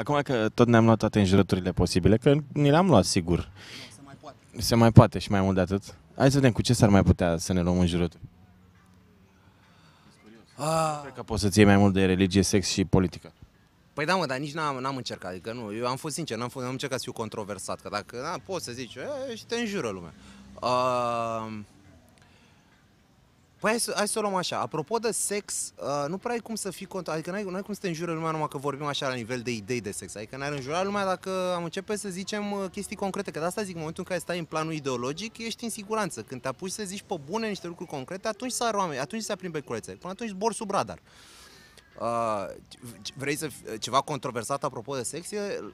Acum că tot ne-am luat toate înjurăturile posibile, că ni le-am luat, sigur. Se mai poate. Se mai poate și mai mult de atât. Hai să vedem cu ce s-ar mai putea să ne luăm înjurături. Ah. Cred că poți să-ți iei mai mult de religie, sex și politică. Păi da, mă, dar nici n-am, n-am încercat. Adică nu, eu am fost sincer, n-am, fost, n-am încercat să fiu controversat. Că dacă na, poți să zici, e, și te înjură lumea. Uh, Păi hai să, hai să o luăm așa. Apropo de sex, uh, nu prea ai cum să fii contra... Adică n-ai, n-ai cum să te înjure lumea numai că vorbim așa la nivel de idei de sex. Adică n-ar înjura lumea dacă am începe să zicem uh, chestii concrete. Că de asta zic, în momentul în care stai în planul ideologic, ești în siguranță. Când te apuci să zici pe bune niște lucruri concrete, atunci s-ar oameni, atunci se aprind pe Până atunci zbor sub radar. Uh, vrei să ceva controversat apropo de sex? uh,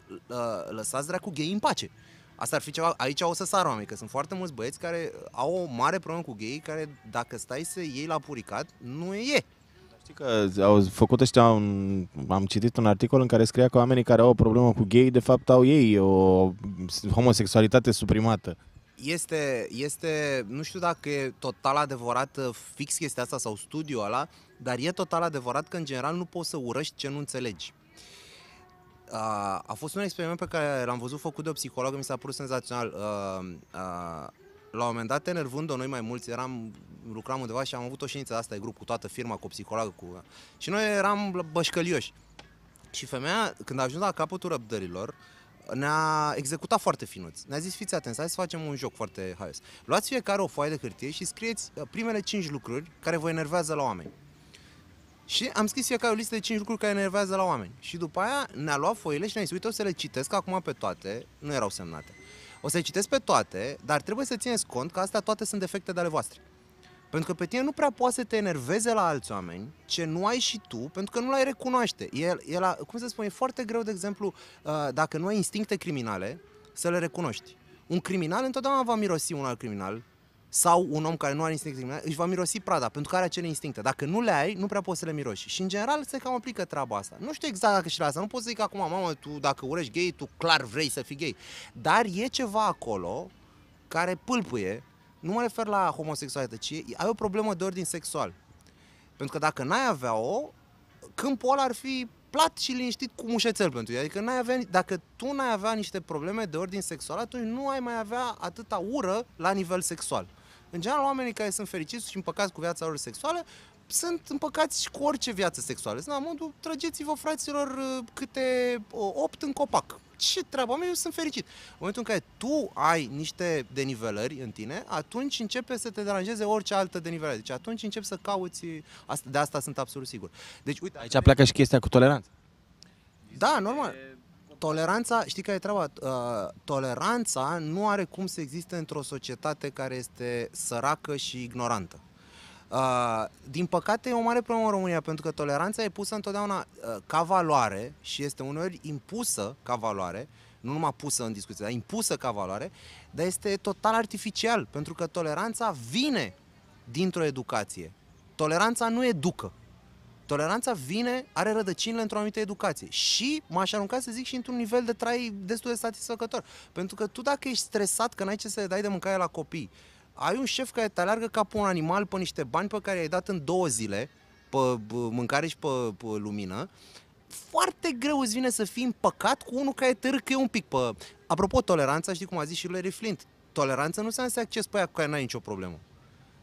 lăsați dracu gay în pace. Uh, Asta ar fi ceva, aici o să sar oameni, că sunt foarte mulți băieți care uh, au o mare problemă cu gay, care dacă stai să iei la puricat, nu e. Știi că au făcut ăștia un, am citit un articol în care scria că oamenii care au o problemă cu gay, de fapt au ei o homosexualitate suprimată este, este, nu știu dacă e total adevărat uh, fix chestia asta sau studiul ăla, dar e total adevărat că în general nu poți să urăști ce nu înțelegi. A a fost un experiment pe care l-am văzut făcut de o psihologă, mi s-a părut senzațional. Uh, uh, la un moment dat, enervând-o noi mai mulți, eram, lucram undeva și am avut o ședință asta de grup cu toată firma, cu o psihologă, cu... Și noi eram bășcălioși. Și femeia, când a ajuns la capătul răbdărilor, ne-a executat foarte finuț. Ne-a zis, fiți atenți, hai să facem un joc foarte haios. Luați fiecare o foaie de hârtie și scrieți primele cinci lucruri care vă enervează la oameni. Și am scris fiecare o listă de 5 lucruri care enervează la oameni. Și după aia ne-a luat foile și ne-a zis, uite, o să le citesc acum pe toate, nu erau semnate. O să le citesc pe toate, dar trebuie să țineți cont că astea toate sunt defecte de ale voastre. Pentru că pe tine nu prea poate să te enerveze la alți oameni ce nu ai și tu, pentru că nu l-ai recunoaște. El, la, cum să spun, e foarte greu, de exemplu, uh, dacă nu ai instincte criminale, să le recunoști. Un criminal întotdeauna va mirosi un alt criminal, sau un om care nu are instinct criminal, își va mirosi prada, pentru că are acele instincte. Dacă nu le ai, nu prea poți să le miroși. Și în general se cam aplică treaba asta. Nu știu exact dacă și la asta. Nu poți să zic acum, mamă, tu dacă urești gay, tu clar vrei să fii gay. Dar e ceva acolo care pâlpâie, nu mă refer la homosexualitate, ci ai o problemă de ordin sexual. Pentru că dacă n-ai avea-o, câmpul ăla ar fi plat și liniștit cu mușețel pentru ei. Adică n-ai avea, dacă tu n-ai avea niște probleme de ordin sexual, atunci nu ai mai avea atâta ură la nivel sexual. În general, oamenii care sunt fericiți și împăcați cu viața lor sexuală sunt împăcați și cu orice viață sexuală. Sunt la modul, trageți-vă, fraților, uh, câte uh, opt în copac. Ce treabă am eu, sunt fericit. În momentul în care tu ai niște denivelări în tine, atunci începe să te deranjeze orice altă denivelare. Deci atunci începi să cauți, uh, de asta sunt absolut sigur. Deci, uite, aici pleacă și chestia cu toleranță. Da, normal. Toleranța, știi care e treaba? Uh, toleranța nu are cum să existe într-o societate care este săracă și ignorantă. Uh, din păcate e o mare problemă în România pentru că toleranța e pusă întotdeauna uh, ca valoare și este uneori impusă ca valoare, nu numai pusă în discuție, dar impusă ca valoare, dar este total artificial pentru că toleranța vine dintr-o educație. Toleranța nu educă. Toleranța vine, are rădăcinile într-o anumită educație și m-aș arunca să zic și într-un nivel de trai destul de satisfăcător. Pentru că tu dacă ești stresat că n-ai ce să le dai de mâncare la copii, ai un șef care te alargă ca pe un animal pe niște bani pe care i-ai dat în două zile, pe mâncare și pe, pe lumină, foarte greu îți vine să fii împăcat cu unul care te râcă un pic pe... Apropo, toleranța, știi cum a zis și Larry Flint, toleranța nu înseamnă să acces pe aia cu care n-ai nicio problemă.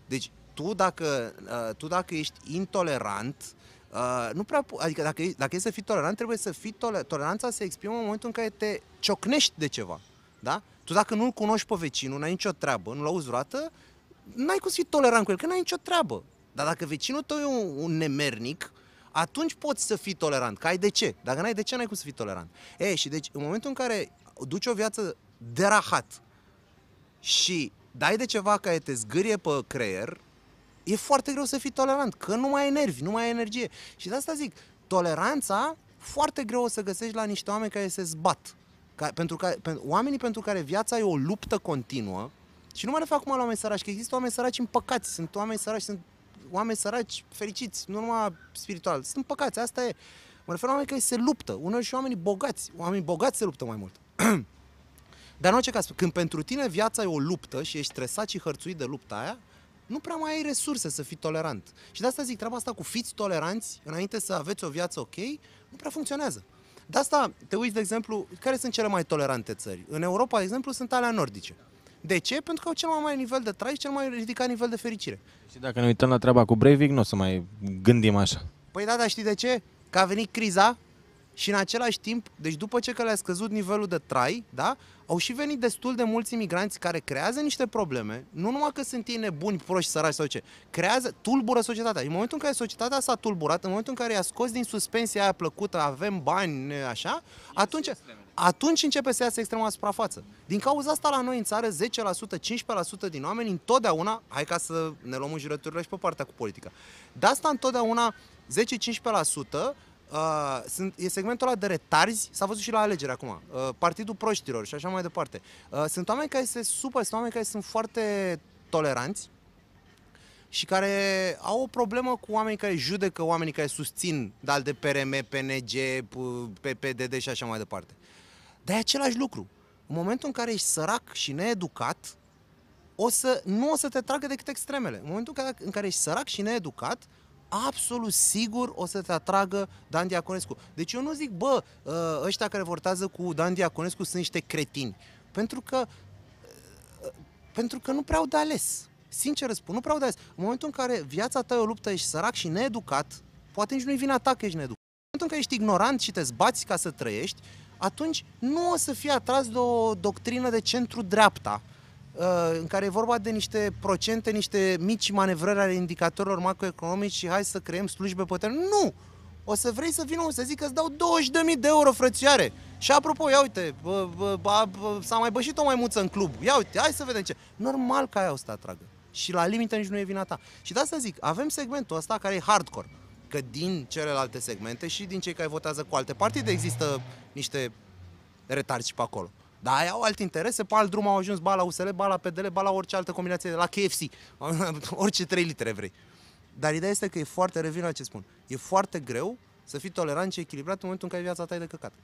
Deci, tu dacă, uh, tu dacă ești intolerant, Uh, nu prea, adică dacă, dacă e să fii tolerant, trebuie să fii tolerant. toleranța se exprimă în momentul în care te ciocnești de ceva. Da? Tu dacă nu-l cunoști pe vecinul, n-ai nicio treabă, nu-l auzi vreodată, n-ai cum să fii tolerant cu el, că n-ai nicio treabă. Dar dacă vecinul tău e un, un nemernic, atunci poți să fii tolerant, că ai de ce. Dacă n-ai de ce, n-ai cum să fii tolerant. E, și deci, în momentul în care duci o viață de rahat și dai de ceva care te zgârie pe creier, e foarte greu să fii tolerant, că nu mai ai nervi, nu mai ai energie. Și de asta zic, toleranța foarte greu o să găsești la niște oameni care se zbat. Ca, pentru ca, pe, oamenii pentru care viața e o luptă continuă, și nu mă refer acum la oameni săraci, că există oameni săraci împăcați, sunt oameni săraci, sunt oameni săraci fericiți, nu numai spiritual, sunt păcați, asta e. Mă refer la oameni care se luptă, Unor și oamenii bogați, oamenii bogați se luptă mai mult. Dar în orice caz, când pentru tine viața e o luptă și ești stresat și hărțuit de lupta aia, nu prea mai ai resurse să fii tolerant. Și de asta zic, treaba asta cu fiți toleranți înainte să aveți o viață ok, nu prea funcționează. De asta te uiți, de exemplu, care sunt cele mai tolerante țări? În Europa, de exemplu, sunt alea nordice. De ce? Pentru că au cel mai mare nivel de trai și cel mai ridicat nivel de fericire. Și dacă ne uităm la treaba cu Breivik, nu o să mai gândim așa. Păi da, dar știi de ce? Că a venit criza și în același timp, deci după ce că le-a scăzut nivelul de trai, da, au și venit destul de mulți imigranți care creează niște probleme, nu numai că sunt ei nebuni, proști, săraci sau ce, creează, tulbură societatea. În momentul în care societatea s-a tulburat, în momentul în care i-a scos din suspensia aia plăcută, avem bani, așa, atunci, atunci începe să iasă extrema suprafață. Din cauza asta la noi în țară, 10%, 15% din oameni întotdeauna, hai ca să ne luăm în jurăturile și pe partea cu politica, de asta întotdeauna 10-15% Uh, sunt, e segmentul ăla de retarzi, s-a văzut și la alegeri acum, uh, Partidul Proștilor și așa mai departe. Uh, sunt oameni care se supă, sunt oameni care sunt foarte toleranți și care au o problemă cu oamenii care judecă oamenii care susțin dal de PRM, PNG, PPDD și așa mai departe. Dar e același lucru. În momentul în care ești sărac și needucat, o să, nu o să te tragă decât extremele. În momentul în care ești sărac și needucat, absolut sigur o să te atragă Dan Diaconescu. Deci eu nu zic, bă, ă, ăștia care votează cu Dan Diaconescu sunt niște cretini. Pentru că, ă, pentru că nu prea au de ales. Sincer îți spun, nu prea au de ales. În momentul în care viața ta e o luptă, ești sărac și needucat, poate nici nu-i vine ta că ești needucat. În momentul în care ești ignorant și te zbați ca să trăiești, atunci nu o să fie atras de o doctrină de centru-dreapta, Uh, în care e vorba de niște procente, niște mici manevrări ale indicatorilor macroeconomici și hai să creăm slujbe puternice. Nu! O să vrei să vină, o să zic că îți dau 20.000 de euro frățioare. Și apropo, ia uite, bă, bă, bă, s-a mai bășit o maimuță în club. Ia uite, hai să vedem ce. Normal că aia o să te atragă. Și la limită nici nu e vina ta. Și de asta zic, avem segmentul ăsta care e hardcore. Că din celelalte segmente și din cei care votează cu alte partide există niște retarci pe acolo. Dar aia au alt interese, pe alt drum au ajuns ba la USL, ba la PDL, ba la orice altă combinație, la KFC, orice 3 litere vrei. Dar ideea este că e foarte, revin la ce spun, e foarte greu să fii tolerant și echilibrat în momentul în care viața ta e de căcat.